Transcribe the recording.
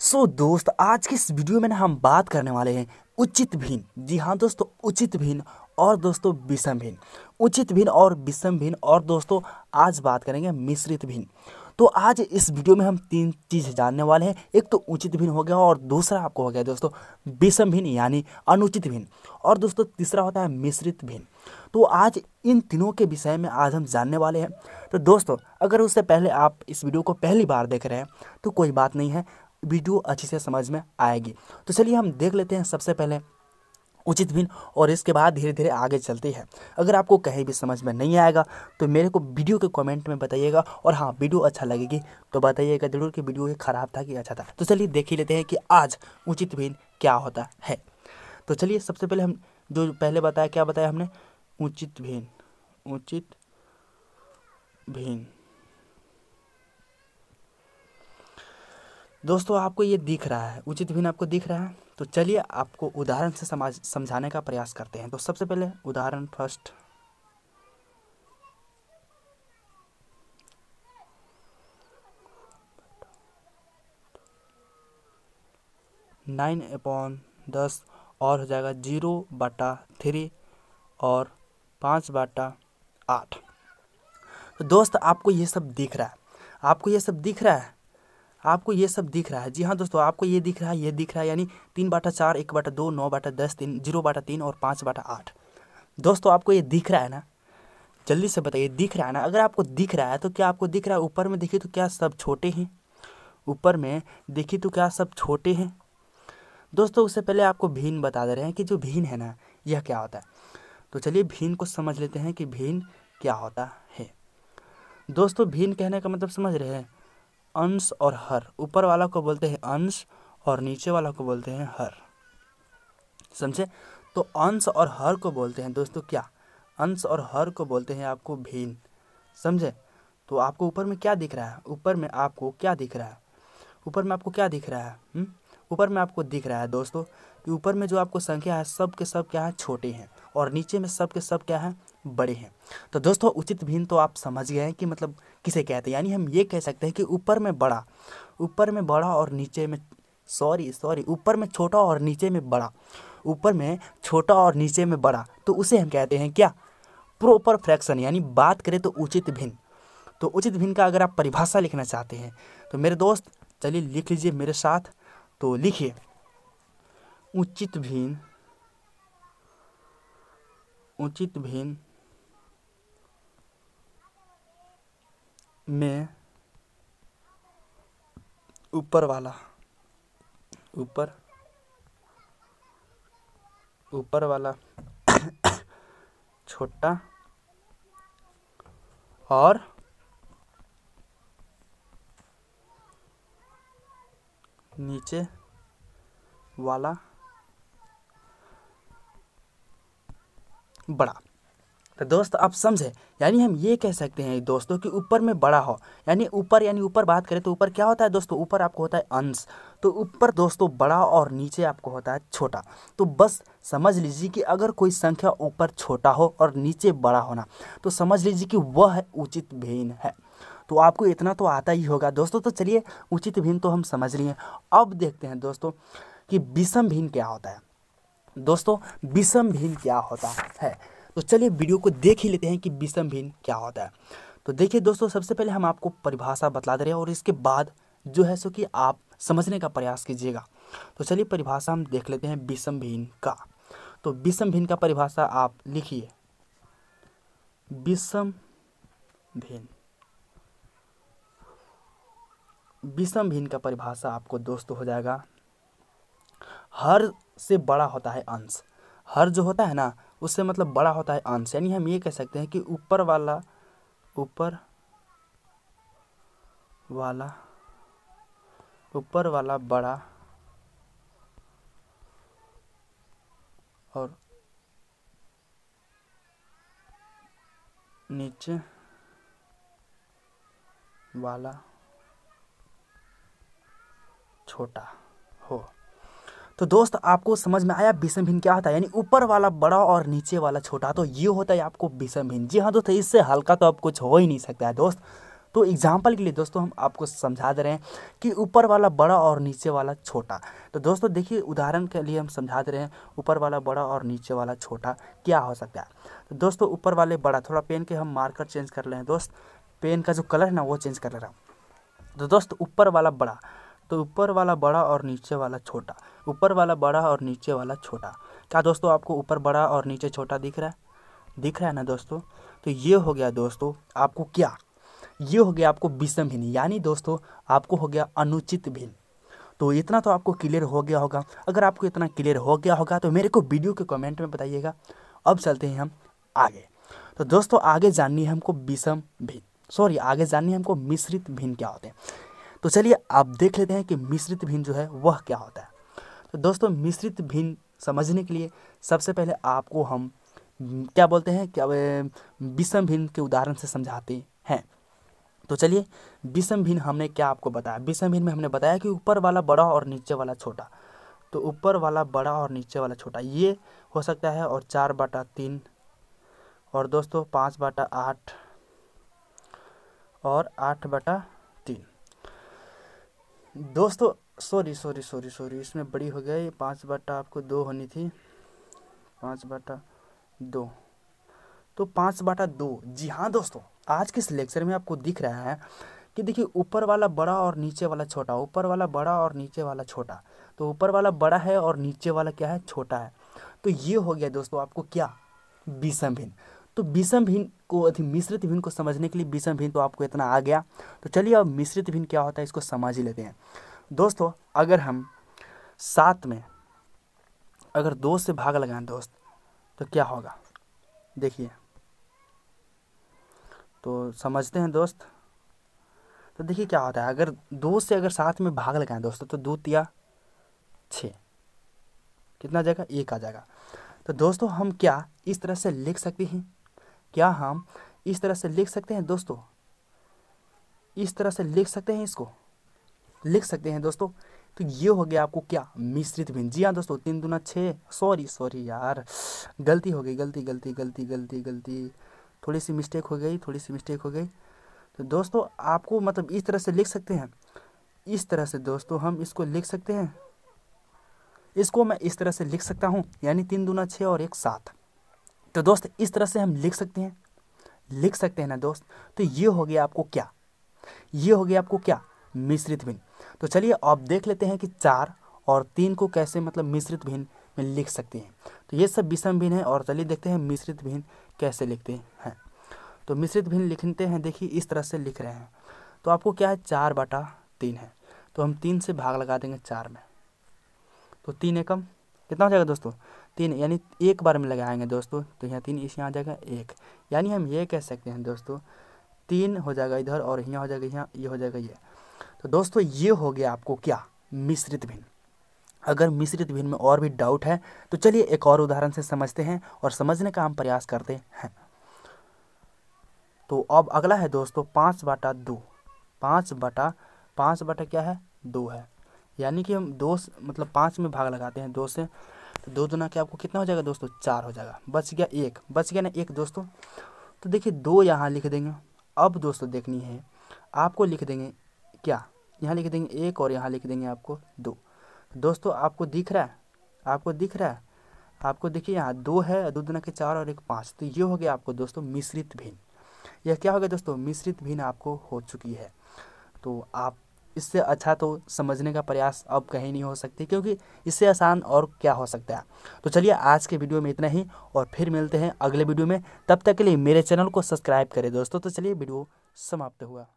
सो so, दोस्त आज की इस वीडियो में ना हम बात करने वाले हैं उचित भिन्न जी हाँ दोस्तों उचित भिन्न और दोस्तों विषम भिन्न उचित भिन्न और विषम भिन्न और दोस्तों आज बात करेंगे मिश्रित भिन्न तो आज इस वीडियो में हम तीन चीज़ जानने वाले हैं एक तो उचित भिन्न हो गया और दूसरा आपको हो गया दोस्तों विषम भिन्न यानी अनुचित भिन्न और दोस्तों तीसरा होता है मिश्रित भिन्न तो आज इन तीनों के विषय में आज हम जानने वाले हैं तो दोस्तों अगर उससे पहले आप इस वीडियो को पहली बार देख रहे हैं तो कोई बात नहीं है वीडियो अच्छे से समझ में आएगी तो चलिए हम देख लेते हैं सबसे पहले उचित भिन्न और इसके बाद धीरे धीरे आगे चलती है अगर आपको कहीं भी समझ में नहीं आएगा तो मेरे को वीडियो के कमेंट में बताइएगा और हाँ वीडियो अच्छा लगेगी तो बताइएगा जरूर कि वीडियो ये ख़राब था कि अच्छा था तो चलिए देख ही लेते हैं कि आज उचित भिन्न क्या होता है तो चलिए सबसे पहले हम जो पहले बताया क्या बताया हमने उचित भिन्न उचित भिन्न दोस्तों आपको ये दिख रहा है उचित भिन्न आपको दिख रहा है तो चलिए आपको उदाहरण से समाज समझाने का प्रयास करते हैं तो सबसे पहले उदाहरण फर्स्ट नाइन अपॉन दस और हो जाएगा जीरो बाटा थ्री और पाँच बाटा आठ तो दोस्त आपको ये सब दिख रहा है आपको ये सब दिख रहा है आपको ये सब दिख रहा है जी हाँ दोस्तों आपको ये दिख रहा है ये दिख रहा है यानी तीन बाटा चार एक बाटा दो नौ बाटा दस तीन जीरो बाटा तीन और पाँच बाटा आठ दोस्तों आपको ये दिख रहा है ना जल्दी से बताइए दिख रहा है ना अगर आपको दिख रहा है तो क्या आपको दिख रहा है ऊपर में देखिए तो क्या सब छोटे हैं ऊपर में देखिए तो क्या सब छोटे हैं दोस्तों उससे पहले आपको भीन बता दे रहे हैं कि जो भीन है ना यह क्या होता है तो चलिए भीन को समझ लेते हैं कि भीन क्या होता है दोस्तों भीन कहने का मतलब समझ रहे हैं अंश और हर ऊपर वाला को बोलते हैं अंश और नीचे वाला को बोलते हैं हर समझे तो अंश और हर को बोलते हैं दोस्तों क्या अंश और हर को बोलते हैं आपको भिन्न समझे तो आपको ऊपर में क्या दिख रहा है ऊपर में आपको क्या दिख रहा है ऊपर में आपको क्या दिख रहा है हम्म? ऊपर में आपको दिख रहा है दोस्तों कि ऊपर में जो आपको संख्या है सब के सब क्या है छोटे हैं और नीचे में सब के सब क्या है बड़े हैं तो दोस्तों उचित भिन्न तो आप समझ गए हैं कि मतलब किसे कहते हैं यानी हम ये कह सकते हैं कि ऊपर में बड़ा ऊपर में बड़ा और नीचे में सॉरी सॉरी ऊपर में छोटा और नीचे में बड़ा ऊपर में छोटा और नीचे में बड़ा तो उसे हम कहते हैं क्या प्रॉपर फ्रैक्शन यानी बात करें तो उचित भिन्न तो उचित भिन्न का अगर आप परिभाषा लिखना चाहते हैं तो मेरे दोस्त चलिए लिख लीजिए मेरे साथ तो लिखिए उचित भिन्न उचित भिन्न में ऊपर वाला ऊपर ऊपर वाला छोटा और नीचे वाला बड़ा तो दोस्त आप समझे यानी हम ये कह सकते हैं दोस्तों कि ऊपर में बड़ा हो यानी ऊपर यानी ऊपर बात करें तो ऊपर क्या होता है दोस्तों ऊपर आपको होता है अंश तो ऊपर दोस्तों बड़ा और नीचे आपको होता है छोटा तो बस समझ लीजिए कि अगर कोई संख्या ऊपर छोटा हो और नीचे बड़ा होना तो समझ लीजिए कि वह उचित भिन्न है तो आपको इतना तो आता ही होगा दोस्तों तो चलिए उचित भिन्न तो हम समझ लिए अब देखते हैं दोस्तों कि विषम भिन्न क्या होता है दोस्तों विषम भिन्न क्या होता है तो चलिए वीडियो को देख ही लेते हैं कि विषम भिन्न क्या होता है तो देखिए दोस्तों सबसे पहले हम आपको परिभाषा बता दे रहे हैं और इसके बाद जो है सो कि आप समझने का प्रयास कीजिएगा तो चलिए परिभाषा हम देख लेते हैं विषम भिन्न का तो विषम भिन्न का परिभाषा आप लिखिए विषम भिन्न विषम भिन्न का परिभाषा आपको दोस्त हो जाएगा हर से बड़ा होता है अंश हर जो होता है ना उससे मतलब बड़ा होता है अंश यानी हम ये कह सकते हैं कि ऊपर वाला ऊपर वाला ऊपर वाला बड़ा और नीचे वाला छोटा हो तो दोस्त आपको समझ में आया विषम भिन्न क्या होता है यानी ऊपर वाला बड़ा और नीचे वाला छोटा तो ये होता है आपको विषम भिन्न जी हाँ दोस्त इससे हल्का तो अब कुछ हो ही नहीं सकता है दोस्त तो एग्जाम्पल के लिए दोस्तों हम आपको समझा दे रहे हैं कि ऊपर वाला बड़ा और नीचे वाला छोटा तो दोस्तों देखिए उदाहरण के लिए हम समझा दे रहे हैं ऊपर वाला बड़ा और नीचे वाला छोटा क्या हो सकता है तो दोस्तों ऊपर वाले बड़ा थोड़ा पेन के हम मार्कर चेंज कर ले हैं दोस्त पेन का जो कलर है ना वो चेंज कर ले रहा हूँ तो दोस्त ऊपर वाला बड़ा तो ऊपर वाला बड़ा और नीचे वाला छोटा ऊपर वाला बड़ा और नीचे वाला छोटा क्या दोस्तों आपको ऊपर बड़ा और नीचे छोटा दिख रहा है दिख रहा है ना दोस्तों तो ये हो गया दोस्तों आपको क्या ये हो गया आपको विषम भिन्न यानी दोस्तों आपको हो गया अनुचित भिन्न तो इतना तो आपको क्लियर हो गया होगा अगर आपको इतना क्लियर हो गया होगा तो मेरे को वीडियो के कमेंट में बताइएगा अब चलते हैं हम आगे तो दोस्तों आगे जाननी है हमको विषम भिन्न सॉरी आगे जाननी है हमको मिश्रित भिन्न क्या होते हैं तो चलिए आप देख लेते हैं कि मिश्रित भिन्न जो है वह क्या होता है तो दोस्तों मिश्रित भिन्न समझने के लिए सबसे पहले आपको हम हम्म, क्या बोलते हैं क्या विषम भिन्न के उदाहरण से समझाते हैं तो चलिए विषम भिन्न हमने क्या आपको बताया विषम भिन्न में हमने बताया कि ऊपर वाला बड़ा और नीचे वाला छोटा तो ऊपर वाला बड़ा और नीचे वाला छोटा ये हो सकता है और चार बाटा तीन और दोस्तों पाँच बाटा आठ और आठ बटा दोस्तों सॉरी सॉरी सॉरी सॉरी इसमें बड़ी हो गया ये पाँच बटा आपको दो होनी थी पाँच बटा दो तो पाँच बटा दो जी हाँ दोस्तों आज के इस लेक्चर में आपको दिख रहा है कि देखिए ऊपर वाला बड़ा और नीचे वाला छोटा ऊपर वाला बड़ा और नीचे वाला छोटा तो ऊपर वाला बड़ा है और नीचे वाला क्या है छोटा है तो ये हो गया दोस्तों आपको क्या विषम भिन्न तो विषम भिन्न को अथी मिश्रित भिन्न को समझने के लिए विषम भिन्न तो आपको इतना आ गया तो चलिए अब मिश्रित भिन्न क्या होता है इसको समझ ही लेते हैं दोस्तों अगर हम सात में अगर दो से भाग लगाएं दोस्त तो क्या होगा देखिए तो समझते हैं दोस्त तो देखिए क्या होता है अगर दो से अगर सात में भाग लगाएं दोस्तों तो दो तिया छ कितना आ जाएगा एक आ जाएगा तो दोस्तों हम क्या इस तरह से लिख सकते हैं क्या हम इस तरह से लिख सकते हैं दोस्तों इस तरह से लिख सकते हैं इसको लिख सकते हैं दोस्तों तो ये हो गया आपको क्या मिश्रित भिन्न जी हाँ दोस्तों तीन दुना छः सॉरी सॉरी यार गलती हो गई गलती गलती गलती गलती गलती थोड़ी सी मिस्टेक हो गई थोड़ी सी मिस्टेक हो गई तो दोस्तों आपको मतलब इस तरह से लिख सकते हैं इस तरह से दोस्तों हम इसको लिख सकते हैं इसको मैं इस तरह से लिख सकता हूँ यानी तीन दुना छः और एक साथ तो दोस्त इस तरह से हम लिख सकते हैं लिख सकते हैं ना दोस्त तो ये हो गया आपको क्या ये हो गया आपको क्या मिश्रित भिन्न तो चलिए आप देख लेते हैं कि चार और तीन को कैसे मतलब मिश्रित भिन्न में लिख सकते हैं तो ये सब विषम भिन्न है और चलिए देखते हैं मिश्रित भिन्न कैसे लिखते हैं तो मिश्रित भिन्न लिखते हैं देखिए इस तरह से लिख रहे हैं तो आपको क्या है चार बटा तीन है तो हम तीन से भाग लगा देंगे चार में तो तीन एकम कितना हो जाएगा दोस्तों तीन यानी एक बार में लगाएंगे दोस्तों तो यहाँ तीन इस यहाँ आ जाएगा एक यानी हम ये कह सकते हैं दोस्तों तीन हो जाएगा इधर और यहाँ हो जाएगा यहाँ ये हो जाएगा ये तो दोस्तों ये हो गया आपको क्या मिश्रित भिन्न अगर मिश्रित भिन्न में और भी डाउट है तो चलिए एक और उदाहरण से समझते हैं और समझने का हम प्रयास करते हैं तो अब अगला है दोस्तों पाँच बटा दो पाँच बटा पाँच बटा क्या है दो है यानी कि हम दो मतलब पाँच में भाग लगाते हैं दो से तो दो दुना के आपको कितना हो जाएगा दोस्तों चार हो जाएगा बच गया एक बच गया ना एक दोस्तों तो देखिए दो यहाँ लिख देंगे अब दोस्तों देखनी है आपको लिख देंगे क्या यहाँ लिख देंगे एक और यहाँ लिख देंगे आपको दो दोस्तों आपको दिख रहा है आपको दिख रहा है आपको देखिए यहाँ दो है दो दुना के चार और एक पाँच तो ये हो गया आपको दोस्तों मिश्रित भिन्न यह क्या हो गया दोस्तों मिश्रित भिन्न आपको हो चुकी है तो आप इससे अच्छा तो समझने का प्रयास अब कहीं नहीं हो सकती क्योंकि इससे आसान और क्या हो सकता है तो चलिए आज के वीडियो में इतना ही और फिर मिलते हैं अगले वीडियो में तब तक के लिए मेरे चैनल को सब्सक्राइब करें दोस्तों तो चलिए वीडियो समाप्त हुआ